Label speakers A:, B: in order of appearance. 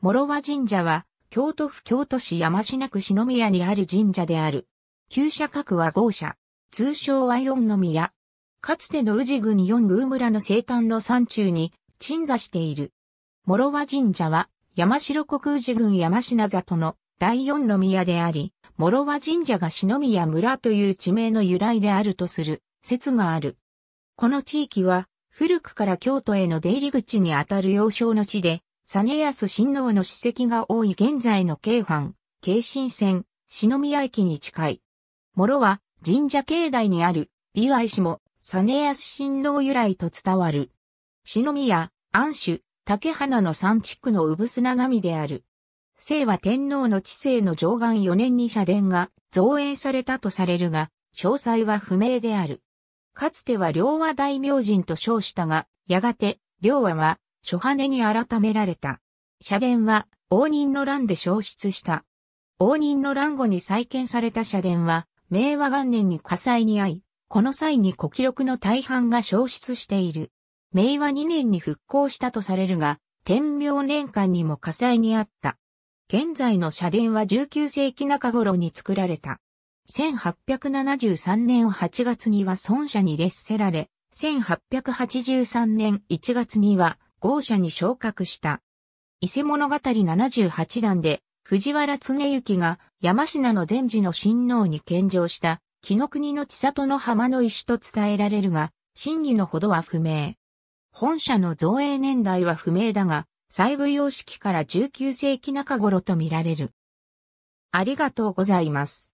A: 諸和神社は、京都府京都市山科区篠宮にある神社である。旧社格は豪社。通称は四宮。かつての宇治郡四宮村の生誕の山中に鎮座している。諸和神社は山城国宇治郡山科里の第四宮であり、諸和神社が篠宮村という地名の由来であるとする説がある。この地域は古くから京都への出入り口にあたる要衝の地で、実ス親王の史跡が多い現在の京阪、京神線、篠宮駅に近い。諸は神社境内にある美和石も実ス親王由来と伝わる。篠宮、安守、竹花の三地区の産砂神である。聖は天皇の治世の上岸4年に社殿が造営されたとされるが、詳細は不明である。かつては両和大名人と称したが、やがて、両和は初羽に改められた。社殿は応仁の乱で消失した。応仁の乱後に再建された社殿は、明和元年に火災に遭い、この際に古記録の大半が消失している。明和2年に復興したとされるが、天明年間にも火災にあった。現在の社殿は19世紀中頃に作られた。1873年8月には孫社に列せられ、1883年1月には豪者に昇格した。伊勢物語78段で、藤原常幸が山品の善治の親王に献上した、木の国の千里の浜の石と伝えられるが、真偽のほどは不明。本社の造営年代は不明だが、細部様式から19世紀中頃とみられる。ありがとうございます。